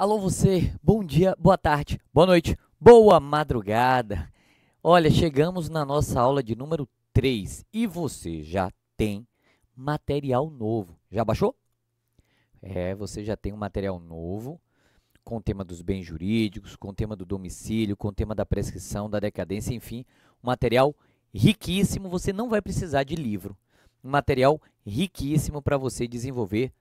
Alô você, bom dia, boa tarde, boa noite, boa madrugada. Olha, chegamos na nossa aula de número 3 e você já tem material novo. Já baixou? É, você já tem um material novo com o tema dos bens jurídicos, com o tema do domicílio, com o tema da prescrição, da decadência, enfim, um material riquíssimo, você não vai precisar de livro. Um material riquíssimo para você desenvolver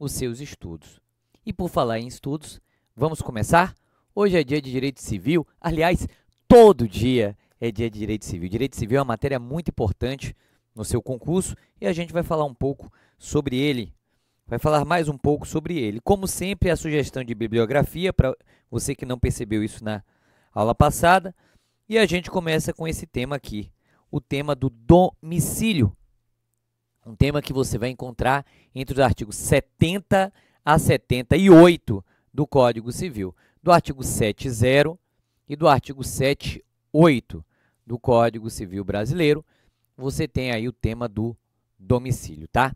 os seus estudos. E por falar em estudos, vamos começar? Hoje é dia de direito civil, aliás, todo dia é dia de direito civil. Direito civil é uma matéria muito importante no seu concurso e a gente vai falar um pouco sobre ele. Vai falar mais um pouco sobre ele. Como sempre, a sugestão de bibliografia para você que não percebeu isso na aula passada. E a gente começa com esse tema aqui, o tema do domicílio. Um tema que você vai encontrar entre os artigos 70 a 78 do Código Civil, do artigo 70 e do artigo 78 do Código Civil Brasileiro, você tem aí o tema do domicílio, tá?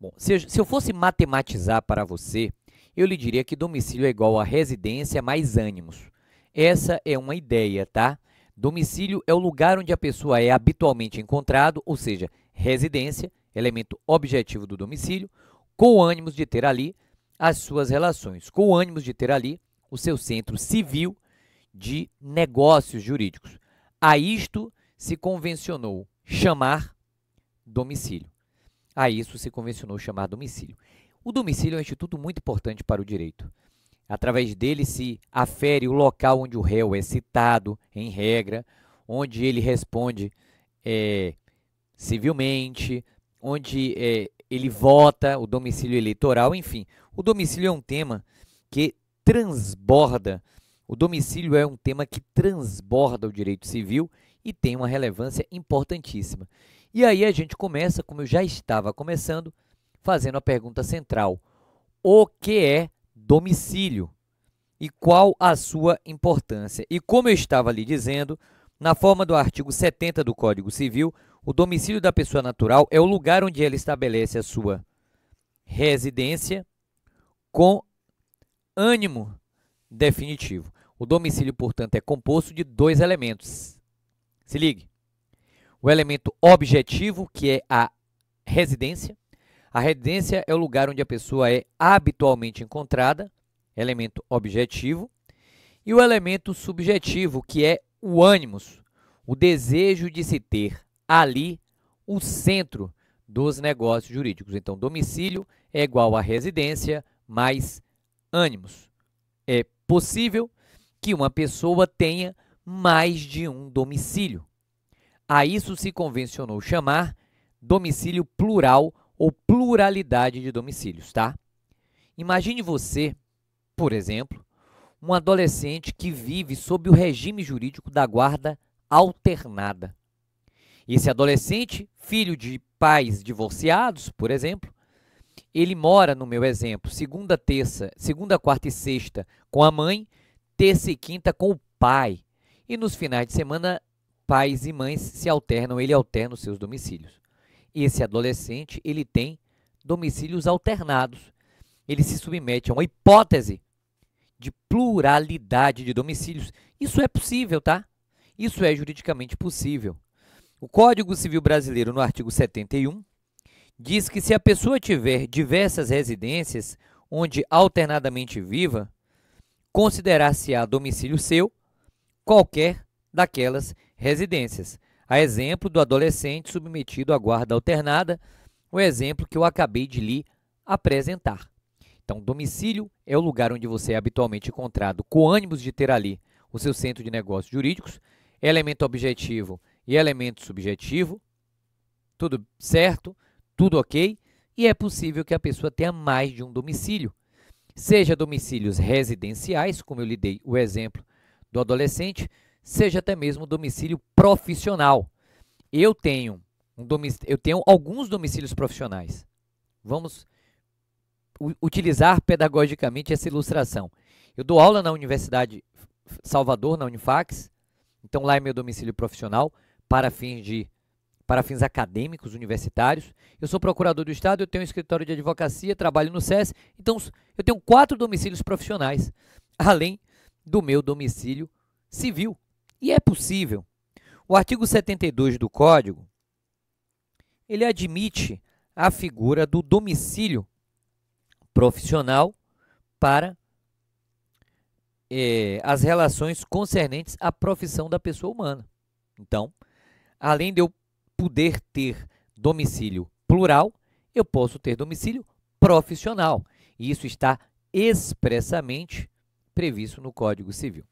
Bom, se, se eu fosse matematizar para você, eu lhe diria que domicílio é igual a residência mais ânimos. Essa é uma ideia, tá? Domicílio é o lugar onde a pessoa é habitualmente encontrado, ou seja, residência, elemento objetivo do domicílio, com ânimos de ter ali as suas relações, com o ânimo de ter ali o seu centro civil de negócios jurídicos. A isto se convencionou chamar domicílio. A isso se convencionou chamar domicílio. O domicílio é um instituto muito importante para o direito. Através dele se afere o local onde o réu é citado, em regra, onde ele responde é, civilmente, onde é, ele vota, o domicílio eleitoral, enfim. O domicílio é um tema que transborda. O domicílio é um tema que transborda o direito civil e tem uma relevância importantíssima. E aí a gente começa, como eu já estava começando, fazendo a pergunta central: o que é domicílio? E qual a sua importância? E como eu estava lhe dizendo, na forma do artigo 70 do Código Civil, o domicílio da pessoa natural é o lugar onde ela estabelece a sua residência com ânimo definitivo. O domicílio, portanto, é composto de dois elementos. Se ligue. O elemento objetivo, que é a residência. A residência é o lugar onde a pessoa é habitualmente encontrada, elemento objetivo. E o elemento subjetivo, que é o ânimos, o desejo de se ter ali o centro dos negócios jurídicos. Então, domicílio é igual a residência mais ânimos. É possível que uma pessoa tenha mais de um domicílio. A isso se convencionou chamar domicílio plural ou pluralidade de domicílios, tá? Imagine você, por exemplo, um adolescente que vive sob o regime jurídico da guarda alternada. Esse adolescente, filho de pais divorciados, por exemplo, ele mora, no meu exemplo, segunda, terça, segunda, quarta e sexta com a mãe, terça e quinta com o pai. E nos finais de semana, pais e mães se alternam, ele alterna os seus domicílios. Esse adolescente, ele tem domicílios alternados. Ele se submete a uma hipótese de pluralidade de domicílios. Isso é possível, tá? Isso é juridicamente possível. O Código Civil Brasileiro, no artigo 71, diz que se a pessoa tiver diversas residências onde alternadamente viva, considerar-se-á domicílio seu qualquer daquelas residências. A exemplo do adolescente submetido à guarda alternada, o exemplo que eu acabei de lhe apresentar. Então, domicílio é o lugar onde você é habitualmente encontrado, com ânimos de ter ali o seu centro de negócios jurídicos. Elemento objetivo e elemento subjetivo. Tudo certo? Tudo ok? E é possível que a pessoa tenha mais de um domicílio. Seja domicílios residenciais, como eu lhe dei o exemplo do adolescente, seja até mesmo domicílio profissional. Eu tenho, um domic... eu tenho alguns domicílios profissionais. Vamos utilizar pedagogicamente essa ilustração. Eu dou aula na Universidade Salvador, na Unifax, então lá é meu domicílio profissional para fins de para fins acadêmicos universitários. Eu sou procurador do Estado, eu tenho um escritório de advocacia, trabalho no SES, então eu tenho quatro domicílios profissionais, além do meu domicílio civil. E é possível. O artigo 72 do Código, ele admite a figura do domicílio profissional para eh, as relações concernentes à profissão da pessoa humana. Então, além de eu poder ter domicílio plural, eu posso ter domicílio profissional. E isso está expressamente previsto no Código Civil.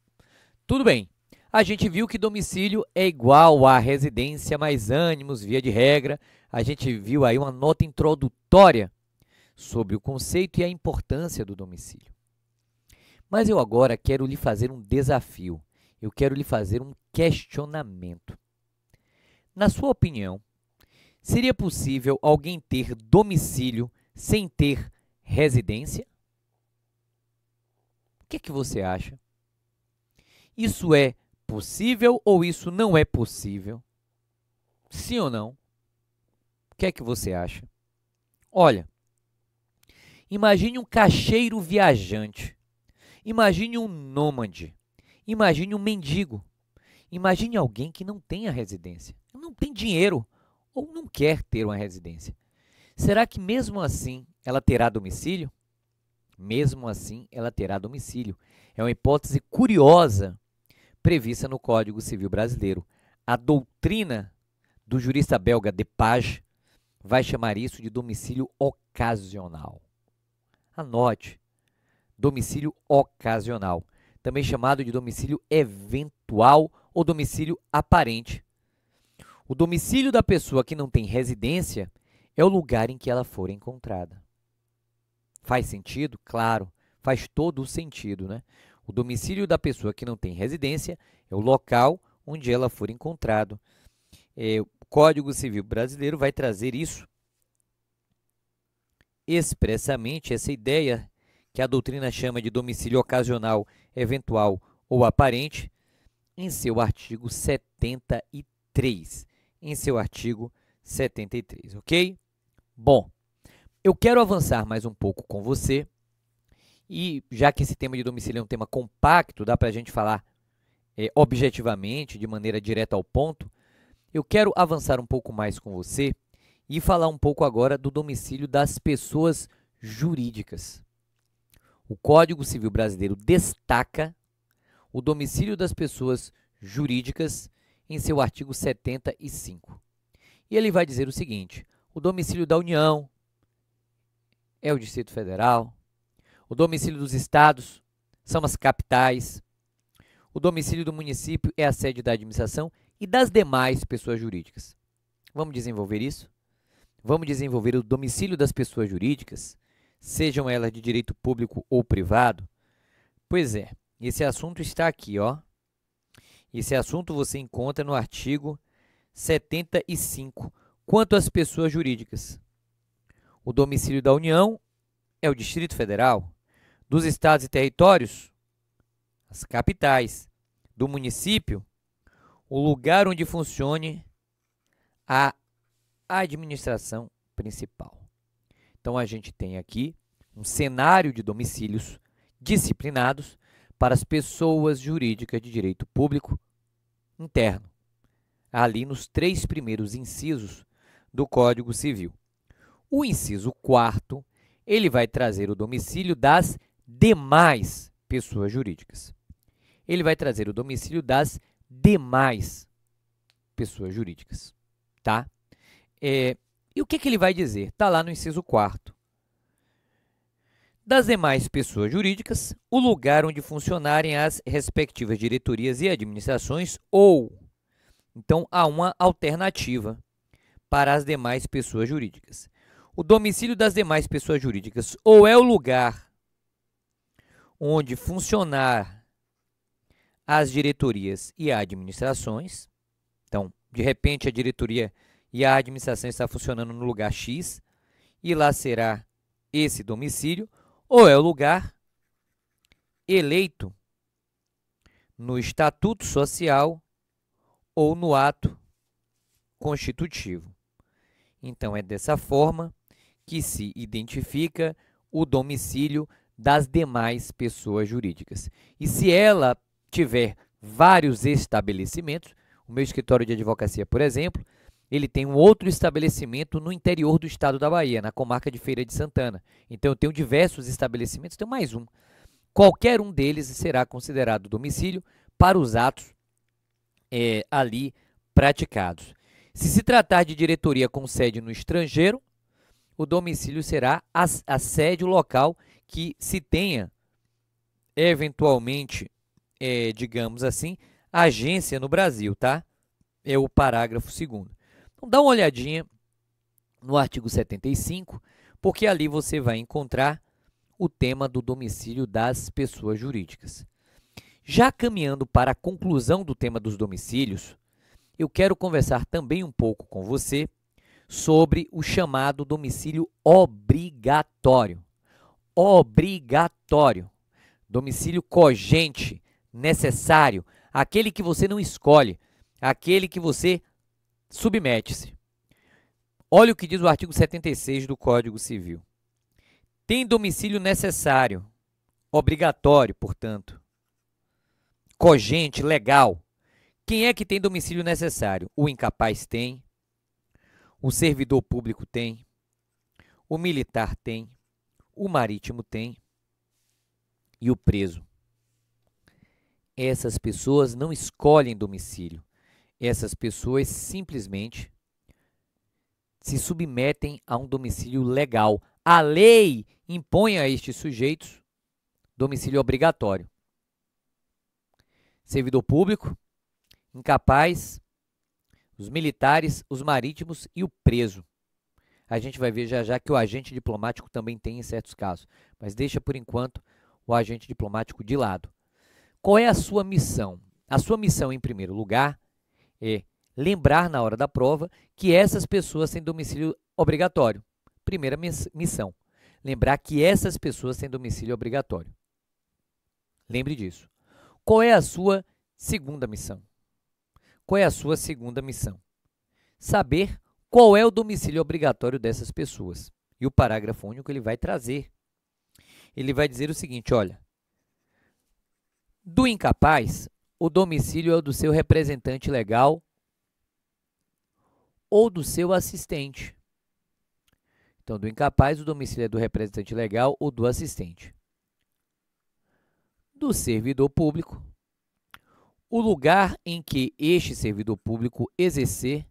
Tudo bem. A gente viu que domicílio é igual a residência mais ânimos, via de regra. A gente viu aí uma nota introdutória sobre o conceito e a importância do domicílio. Mas eu agora quero lhe fazer um desafio. Eu quero lhe fazer um questionamento. Na sua opinião, seria possível alguém ter domicílio sem ter residência? O que é que você acha? Isso é possível ou isso não é possível? Sim ou não? O que é que você acha? Olha, imagine um cacheiro viajante, imagine um nômade, imagine um mendigo. Imagine alguém que não tem a residência, não tem dinheiro ou não quer ter uma residência. Será que mesmo assim ela terá domicílio? Mesmo assim, ela terá domicílio. É uma hipótese curiosa prevista no Código Civil Brasileiro. A doutrina do jurista belga Lepage vai chamar isso de domicílio ocasional. Anote, domicílio ocasional, também chamado de domicílio eventual ou domicílio aparente. O domicílio da pessoa que não tem residência é o lugar em que ela for encontrada. Faz sentido? Claro, faz todo o sentido, né? O domicílio da pessoa que não tem residência é o local onde ela for encontrada. É, o Código Civil Brasileiro vai trazer isso expressamente, essa ideia que a doutrina chama de domicílio ocasional, eventual ou aparente, em seu artigo 73. Em seu artigo 73, ok? Bom, eu quero avançar mais um pouco com você. E já que esse tema de domicílio é um tema compacto, dá para a gente falar é, objetivamente, de maneira direta ao ponto, eu quero avançar um pouco mais com você e falar um pouco agora do domicílio das pessoas jurídicas. O Código Civil Brasileiro destaca o domicílio das pessoas jurídicas em seu artigo 75. E ele vai dizer o seguinte: o domicílio da União é o Distrito Federal, o domicílio dos estados são as capitais, o domicílio do município é a sede da administração e das demais pessoas jurídicas. Vamos desenvolver isso? Vamos desenvolver o domicílio das pessoas jurídicas, sejam elas de direito público ou privado? Pois é, esse assunto está aqui, ó. Esse assunto você encontra no artigo 75. Quanto às pessoas jurídicas, o domicílio da União é o Distrito Federal, dos estados e territórios, as capitais, do município, o lugar onde funcione a administração principal. Então a gente tem aqui um cenário de domicílios disciplinados para as pessoas jurídicas de direito público interno, ali nos três primeiros incisos do Código Civil. O inciso quarto, ele vai trazer o domicílio das demais pessoas jurídicas. Ele vai trazer o domicílio das demais pessoas jurídicas, tá? É, e o que, que ele vai dizer? Está lá no inciso quarto. Das demais pessoas jurídicas, o lugar onde funcionarem as respectivas diretorias e administrações, ou. Então, há uma alternativa para as demais pessoas jurídicas. O domicílio das demais pessoas jurídicas ou é o lugar onde funcionar as diretorias e administrações. Então, de repente, a diretoria e a administração está funcionando no lugar X e lá será esse domicílio ou é o lugar eleito no estatuto social ou no ato constitutivo. Então é dessa forma que se identifica o domicílio das demais pessoas jurídicas. E se ela tiver vários estabelecimentos, o meu escritório de advocacia, por exemplo, ele tem um outro estabelecimento no interior do estado da Bahia, na comarca de Feira de Santana. Então eu tenho diversos estabelecimentos, tenho mais um. Qualquer um deles será considerado domicílio para os atos é, ali praticados. Se se tratar de diretoria com sede no estrangeiro, o domicílio será a, a sede local que se tenha, eventualmente, é, digamos assim, agência no Brasil, tá? É o parágrafo segundo. Então dá uma olhadinha no artigo 75, porque ali você vai encontrar o tema do domicílio das pessoas jurídicas. Já caminhando para a conclusão do tema dos domicílios, eu quero conversar também um pouco com você sobre o chamado domicílio obrigatório. Obrigatório. Domicílio cogente, necessário, aquele que você não escolhe, aquele que você Submete-se. Olha o que diz o artigo 76 do Código Civil. Tem domicílio necessário, obrigatório, portanto, cogente, legal. Quem é que tem domicílio necessário? O incapaz tem, o servidor público tem, o militar tem, o marítimo tem e o preso. Essas pessoas não escolhem domicílio, essas pessoas simplesmente se submetem a um domicílio legal. A lei impõe a estes sujeitos domicílio obrigatório. Servidor público, incapaz, os militares, os marítimos e o preso. A gente vai ver já já que o agente diplomático também tem em certos casos, mas deixa por enquanto o agente diplomático de lado. Qual é a sua missão? A sua missão, em primeiro lugar, é lembrar na hora da prova que essas pessoas têm domicílio obrigatório. Primeira missão: lembrar que essas pessoas têm domicílio obrigatório. Lembre disso. Qual é a sua segunda missão? Qual é a sua segunda missão? Saber qual é o domicílio obrigatório dessas pessoas. E o parágrafo único ele vai trazer. Ele vai dizer o seguinte, olha, do incapaz, o domicílio é o do seu representante legal ou do seu assistente. Então, do incapaz, o domicílio é do representante legal ou do assistente. Do servidor público, o lugar em que este servidor público exercer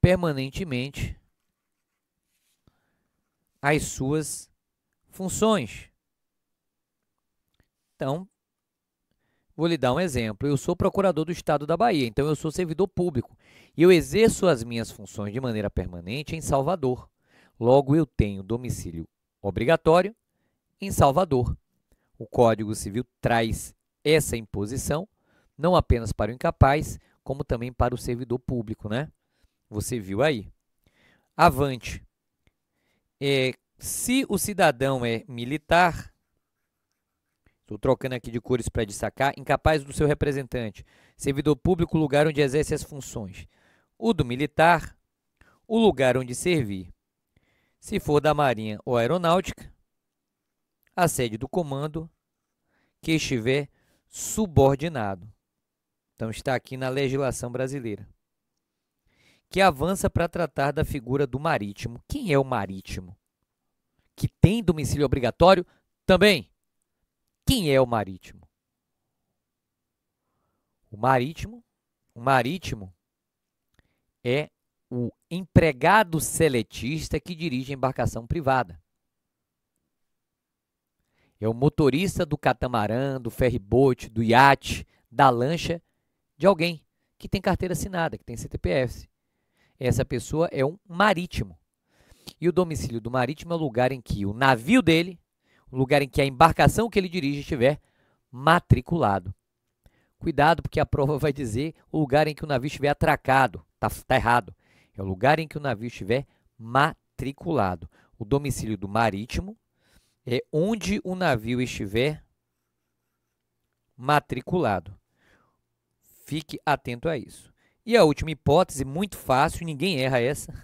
permanentemente as suas funções. Então, Vou lhe dar um exemplo. Eu sou procurador do Estado da Bahia, então eu sou servidor público. E eu exerço as minhas funções de maneira permanente em Salvador. Logo, eu tenho domicílio obrigatório em Salvador. O Código Civil traz essa imposição não apenas para o incapaz, como também para o servidor público, né? Você viu aí. Avante. É, se o cidadão é militar, Estou trocando aqui de cores para destacar. Incapaz do seu representante. Servidor público, lugar onde exerce as funções. O do militar, o lugar onde servir. Se for da Marinha ou Aeronáutica, a sede do comando que estiver subordinado. Então está aqui na legislação brasileira. Que avança para tratar da figura do marítimo. Quem é o marítimo? Que tem domicílio obrigatório? Também. Quem é o marítimo? O marítimo, o marítimo é o empregado seletista que dirige a embarcação privada. É o motorista do catamarã, do ferribote, do iate, da lancha de alguém que tem carteira assinada, que tem CTPF. Essa pessoa é um marítimo. E o domicílio do marítimo é o lugar em que o navio dele lugar em que a embarcação que ele dirige estiver matriculado. Cuidado, porque a prova vai dizer o lugar em que o navio estiver atracado. Está tá errado. É o lugar em que o navio estiver matriculado. O domicílio do marítimo é onde o navio estiver matriculado. Fique atento a isso. E a última hipótese, muito fácil, ninguém erra essa.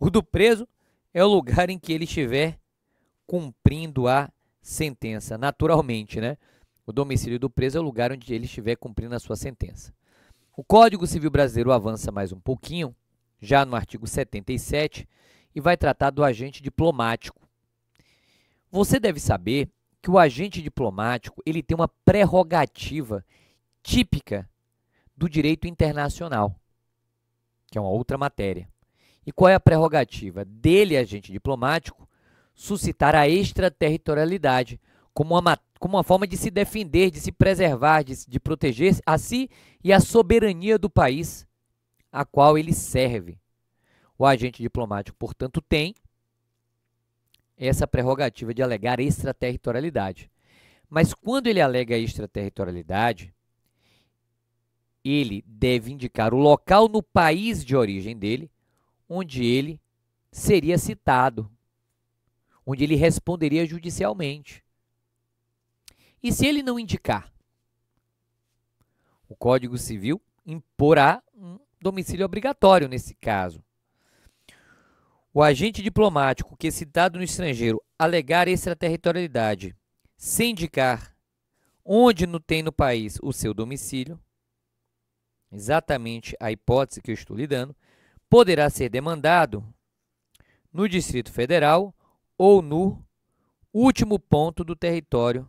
O do preso é o lugar em que ele estiver cumprindo a sentença, naturalmente, né? O domicílio do preso é o lugar onde ele estiver cumprindo a sua sentença. O Código Civil Brasileiro avança mais um pouquinho, já no artigo 77, e vai tratar do agente diplomático. Você deve saber que o agente diplomático, ele tem uma prerrogativa típica do direito internacional, que é uma outra matéria. E qual é a prerrogativa dele, agente diplomático? suscitar a extraterritorialidade como uma, como uma forma de se defender, de se preservar, de, de proteger a si e a soberania do país a qual ele serve. O agente diplomático, portanto, tem essa prerrogativa de alegar extraterritorialidade. Mas quando ele alega extraterritorialidade, ele deve indicar o local no país de origem dele, onde ele seria citado onde ele responderia judicialmente. E se ele não indicar? O Código Civil imporá um domicílio obrigatório nesse caso. O agente diplomático que, citado no estrangeiro, alegar extraterritorialidade sem indicar onde não tem no país o seu domicílio, exatamente a hipótese que eu estou lhe dando, poderá ser demandado no Distrito Federal ou no último ponto do território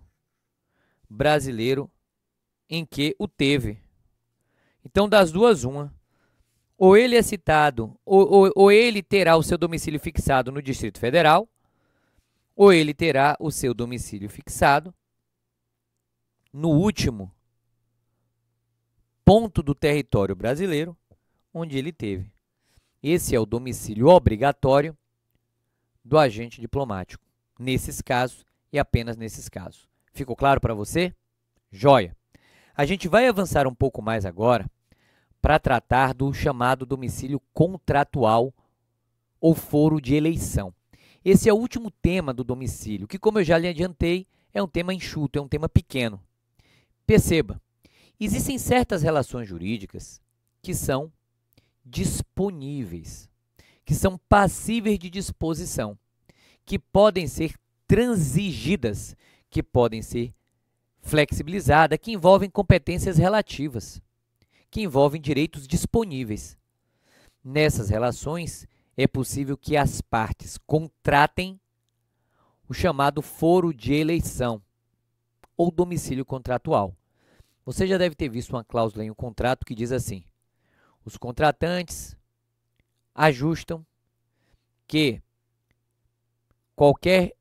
brasileiro em que o teve. Então, das duas, uma. Ou ele é citado, ou, ou, ou ele terá o seu domicílio fixado no Distrito Federal, ou ele terá o seu domicílio fixado no último ponto do território brasileiro onde ele teve. Esse é o domicílio obrigatório do agente diplomático, nesses casos e apenas nesses casos. Ficou claro para você? Joia! A gente vai avançar um pouco mais agora para tratar do chamado domicílio contratual ou foro de eleição. Esse é o último tema do domicílio, que, como eu já lhe adiantei, é um tema enxuto, é um tema pequeno. Perceba, existem certas relações jurídicas que são disponíveis que são passíveis de disposição, que podem ser transigidas, que podem ser flexibilizadas, que envolvem competências relativas, que envolvem direitos disponíveis. Nessas relações, é possível que as partes contratem o chamado foro de eleição ou domicílio contratual. Você já deve ter visto uma cláusula em um contrato que diz assim: os contratantes ajustam que qualquer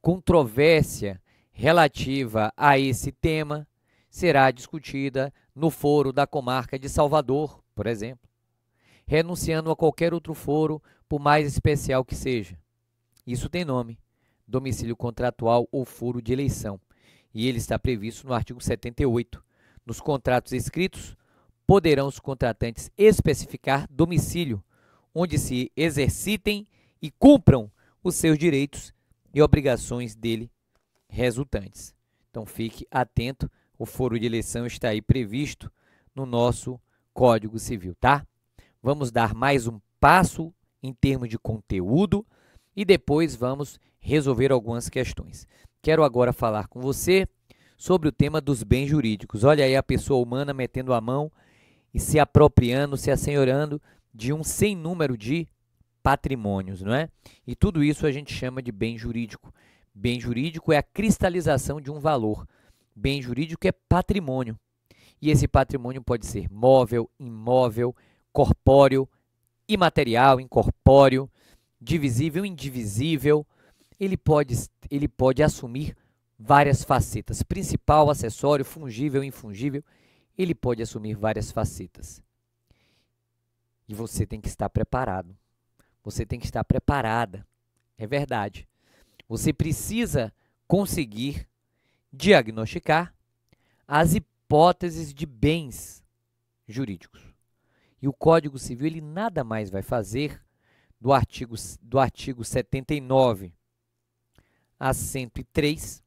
controvérsia relativa a esse tema será discutida no foro da comarca de Salvador, por exemplo, renunciando a qualquer outro foro, por mais especial que seja. Isso tem nome: domicílio contratual ou foro de eleição, e ele está previsto no artigo 78. Nos contratos escritos, poderão os contratantes especificar domicílio onde se exercitem e cumpram os seus direitos e obrigações dele resultantes. Então fique atento, o foro de eleição está aí previsto no nosso Código Civil, tá? Vamos dar mais um passo em termos de conteúdo e depois vamos resolver algumas questões. Quero agora falar com você sobre o tema dos bens jurídicos. Olha aí a pessoa humana metendo a mão e se apropriando, se assenhorando de um sem número de patrimônios, não é? E tudo isso a gente chama de bem jurídico. Bem jurídico é a cristalização de um valor. Bem jurídico é patrimônio. E esse patrimônio pode ser móvel, imóvel, corpóreo, imaterial, incorpóreo, divisível, indivisível. Ele pode, ele pode assumir várias facetas. Principal, acessório, fungível, infungível. Ele pode assumir várias facetas. E você tem que estar preparado. Você tem que estar preparada. É verdade. Você precisa conseguir diagnosticar as hipóteses de bens jurídicos. E o Código Civil ele nada mais vai fazer do artigo do artigo 79 a 103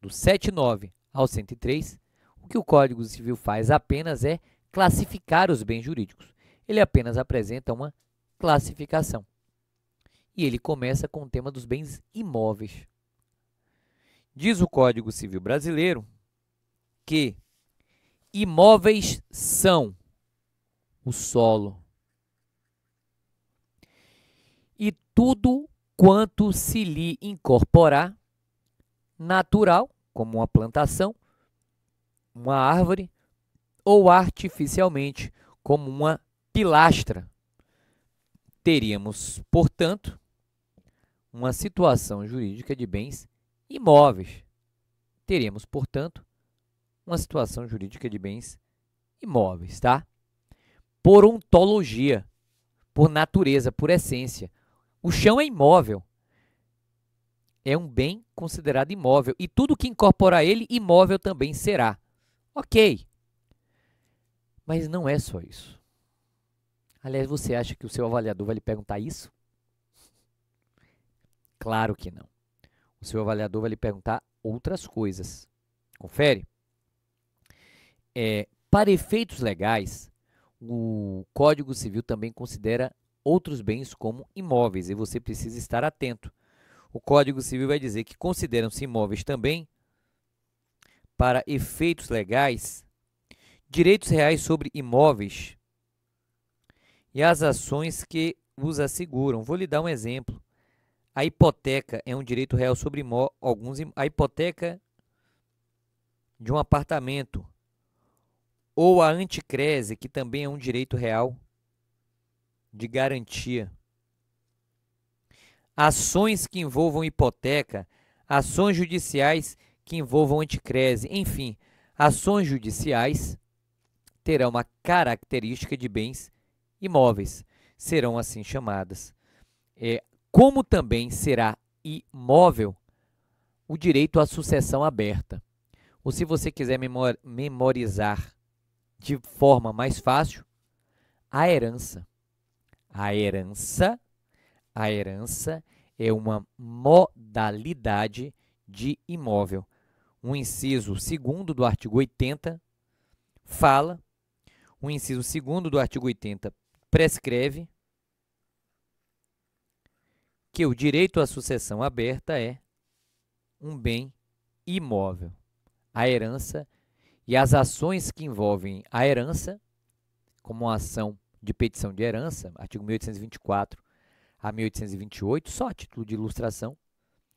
do 79 ao 103, o que o Código Civil faz apenas é classificar os bens jurídicos. Ele apenas apresenta uma classificação. E ele começa com o tema dos bens imóveis. Diz o Código Civil Brasileiro que imóveis são o solo e tudo quanto se lhe incorporar, natural, como uma plantação, uma árvore, ou artificialmente, como uma pilastra. Teríamos, portanto, uma situação jurídica de bens imóveis. Teríamos, portanto, uma situação jurídica de bens imóveis, tá? Por ontologia, por natureza, por essência. O chão é imóvel. É um bem considerado imóvel. E tudo que incorporar ele, imóvel também será. Ok. Mas não é só isso. Aliás, você acha que o seu avaliador vai lhe perguntar isso? Claro que não. O seu avaliador vai lhe perguntar outras coisas. Confere? É, para efeitos legais, o Código Civil também considera outros bens como imóveis e você precisa estar atento. O Código Civil vai dizer que consideram-se imóveis também, para efeitos legais, direitos reais sobre imóveis e as ações que os asseguram. Vou lhe dar um exemplo. A hipoteca é um direito real sobre alguns a hipoteca de um apartamento ou a anticrese, que também é um direito real de garantia. Ações que envolvam hipoteca, ações judiciais que envolvam anticrese, enfim, ações judiciais terão uma característica de bens imóveis serão assim chamadas. É, como também será imóvel o direito à sucessão aberta. Ou se você quiser memorizar de forma mais fácil, a herança. A herança, a herança é uma modalidade de imóvel. O inciso segundo do artigo 80 fala, o inciso segundo do artigo 80 prescreve que o direito à sucessão aberta é um bem imóvel. A herança e as ações que envolvem a herança, como a ação de petição de herança, artigo 1824 a 1828, só a título de ilustração,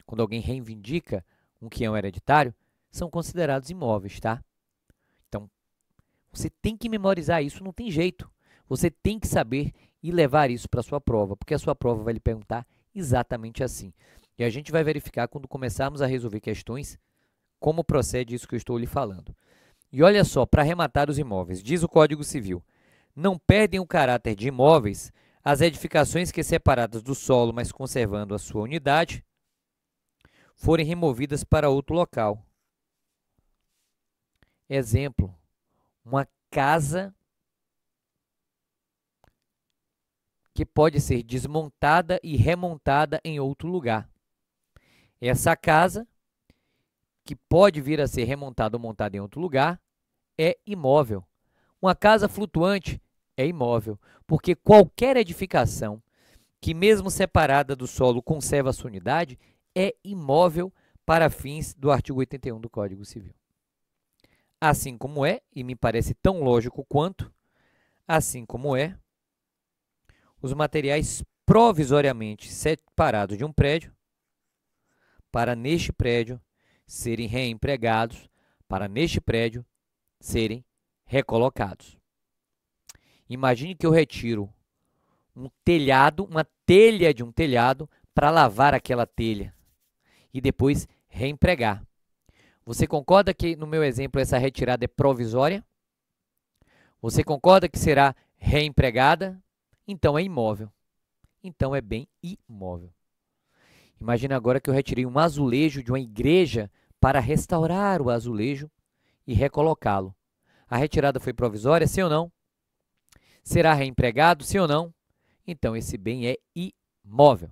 quando alguém reivindica um é um hereditário, são considerados imóveis, tá? Então, você tem que memorizar isso, não tem jeito. Você tem que saber e levar isso para a sua prova, porque a sua prova vai lhe perguntar exatamente assim. E a gente vai verificar quando começarmos a resolver questões como procede isso que eu estou lhe falando. E olha só, para arrematar os imóveis, diz o Código Civil: não perdem o caráter de imóveis as edificações que separadas do solo, mas conservando a sua unidade, forem removidas para outro local. Exemplo: uma casa que pode ser desmontada e remontada em outro lugar. Essa casa, que pode vir a ser remontada ou montada em outro lugar, é imóvel. Uma casa flutuante é imóvel, porque qualquer edificação que, mesmo separada do solo, conserva a sua unidade, é imóvel para fins do artigo 81 do Código Civil. Assim como é, e me parece tão lógico quanto, assim como é, os materiais provisoriamente separados de um prédio para neste prédio serem reempregados, para neste prédio serem recolocados. Imagine que eu retiro um telhado, uma telha de um telhado, para lavar aquela telha e depois reempregar. Você concorda que no meu exemplo essa retirada é provisória? Você concorda que será reempregada? Então é imóvel. Então é bem imóvel. Imagina agora que eu retirei um azulejo de uma igreja para restaurar o azulejo e recolocá-lo. A retirada foi provisória, sim ou não? Será reempregado, sim ou não? Então esse bem é imóvel.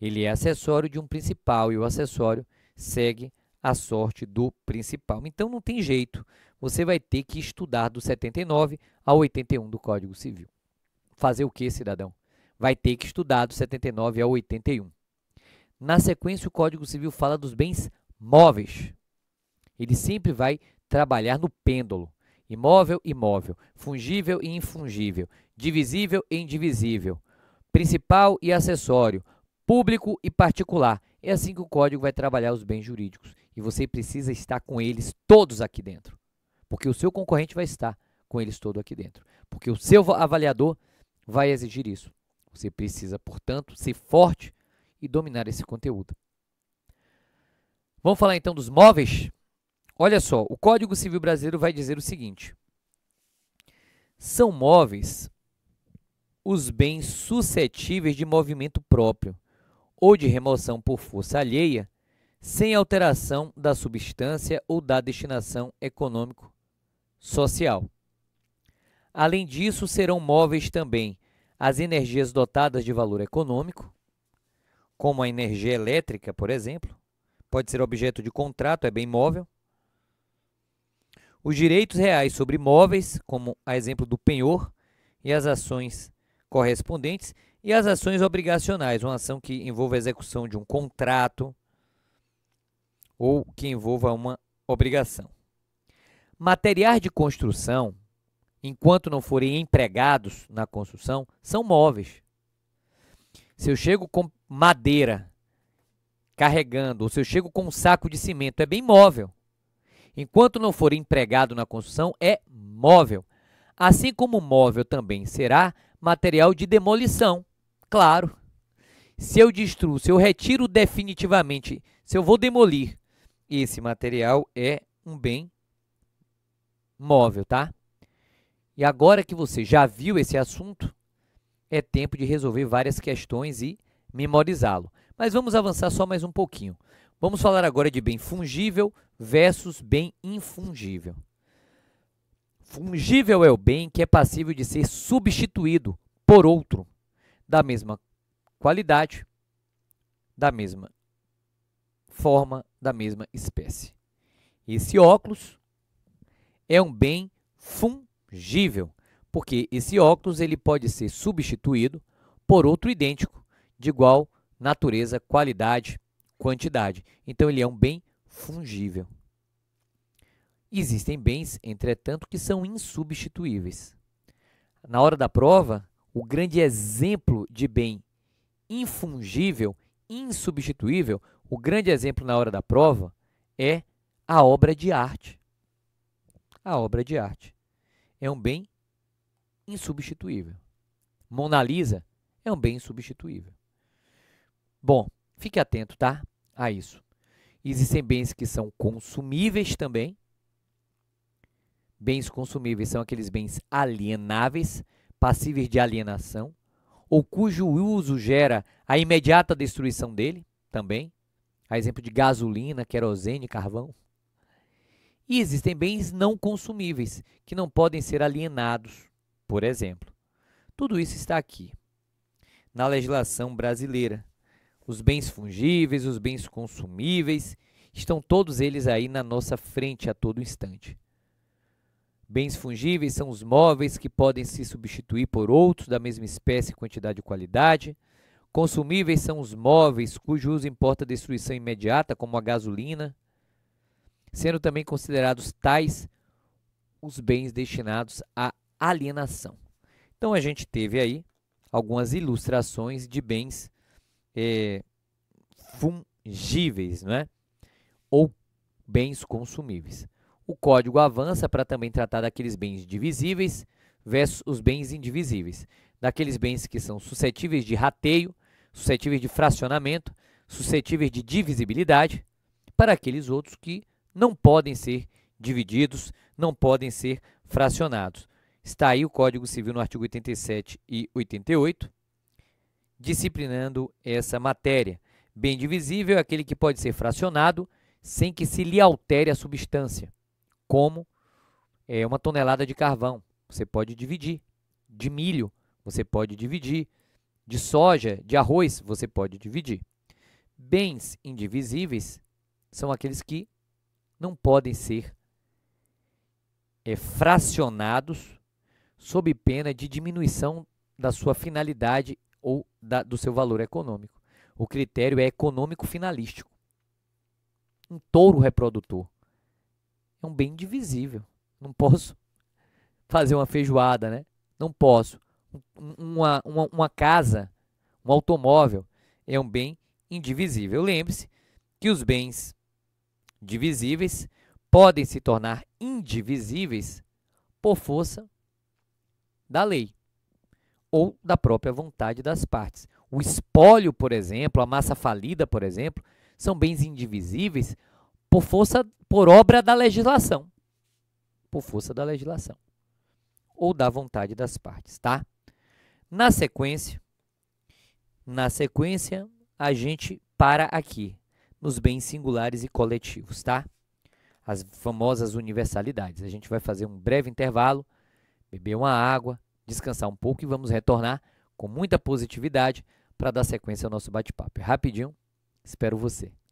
Ele é acessório de um principal e o acessório segue a sorte do principal. Então não tem jeito. Você vai ter que estudar do 79 ao 81 do Código Civil fazer o que, cidadão? Vai ter que estudar do 79 ao 81. Na sequência, o Código Civil fala dos bens móveis. Ele sempre vai trabalhar no pêndulo. Imóvel, imóvel. Fungível e infungível. Divisível e indivisível. Principal e acessório. Público e particular. É assim que o Código vai trabalhar os bens jurídicos. E você precisa estar com eles todos aqui dentro. Porque o seu concorrente vai estar com eles todos aqui dentro. Porque o seu avaliador vai exigir isso. Você precisa, portanto, ser forte e dominar esse conteúdo. Vamos falar então dos móveis? Olha só, o Código Civil Brasileiro vai dizer o seguinte: são móveis os bens suscetíveis de movimento próprio ou de remoção por força alheia, sem alteração da substância ou da destinação econômico-social. Além disso, serão móveis também as energias dotadas de valor econômico, como a energia elétrica, por exemplo, pode ser objeto de contrato, é bem móvel. Os direitos reais sobre imóveis, como a exemplo do penhor, e as ações correspondentes, e as ações obrigacionais, uma ação que envolva a execução de um contrato ou que envolva uma obrigação. Materiais de construção enquanto não forem empregados na construção, são móveis. Se eu chego com madeira carregando, ou se eu chego com um saco de cimento, é bem móvel. Enquanto não for empregado na construção, é móvel. Assim como móvel também será material de demolição, claro. Se eu destruo, se eu retiro definitivamente, se eu vou demolir, esse material é um bem móvel, tá? E agora que você já viu esse assunto, é tempo de resolver várias questões e memorizá-lo. Mas vamos avançar só mais um pouquinho. Vamos falar agora de bem fungível versus bem infungível. Fungível é o bem que é passível de ser substituído por outro da mesma qualidade, da mesma forma, da mesma espécie. Esse óculos é um bem fungível fungível, porque esse óculos ele pode ser substituído por outro idêntico, de igual natureza, qualidade, quantidade. Então ele é um bem fungível. Existem bens, entretanto, que são insubstituíveis. Na hora da prova, o grande exemplo de bem infungível, insubstituível, o grande exemplo na hora da prova é a obra de arte. A obra de arte é um bem insubstituível. Mona Lisa é um bem insubstituível. Bom, fique atento, tá? A isso. Existem bens que são consumíveis também. Bens consumíveis são aqueles bens alienáveis, passíveis de alienação, ou cujo uso gera a imediata destruição dele também. A exemplo de gasolina, querosene, carvão. E existem bens não consumíveis, que não podem ser alienados, por exemplo. Tudo isso está aqui. Na legislação brasileira, os bens fungíveis, os bens consumíveis, estão todos eles aí na nossa frente a todo instante. Bens fungíveis são os móveis que podem se substituir por outros da mesma espécie, quantidade e qualidade. Consumíveis são os móveis cujo uso importa destruição imediata, como a gasolina, sendo também considerados tais os bens destinados à alienação. Então a gente teve aí algumas ilustrações de bens é, fungíveis, não é? Ou bens consumíveis. O código avança para também tratar daqueles bens divisíveis versus os bens indivisíveis, daqueles bens que são suscetíveis de rateio, suscetíveis de fracionamento, suscetíveis de divisibilidade, para aqueles outros que não podem ser divididos, não podem ser fracionados. Está aí o Código Civil no artigo 87 e 88, disciplinando essa matéria. Bem divisível é aquele que pode ser fracionado sem que se lhe altere a substância, como é, uma tonelada de carvão. Você pode dividir. De milho, você pode dividir. De soja, de arroz, você pode dividir. Bens indivisíveis são aqueles que não podem ser é, fracionados sob pena de diminuição da sua finalidade ou da, do seu valor econômico. O critério é econômico finalístico. Um touro reprodutor é um bem indivisível. Não posso fazer uma feijoada, né? Não posso. Uma, uma, uma casa, um automóvel é um bem indivisível. Lembre-se que os bens divisíveis podem se tornar indivisíveis por força da lei ou da própria vontade das partes. O espólio, por exemplo, a massa falida, por exemplo, são bens indivisíveis por força por obra da legislação. Por força da legislação ou da vontade das partes, tá? Na sequência, na sequência a gente para aqui nos bens singulares e coletivos, tá? As famosas universalidades. A gente vai fazer um breve intervalo, beber uma água, descansar um pouco e vamos retornar com muita positividade para dar sequência ao nosso bate-papo. É rapidinho, espero você.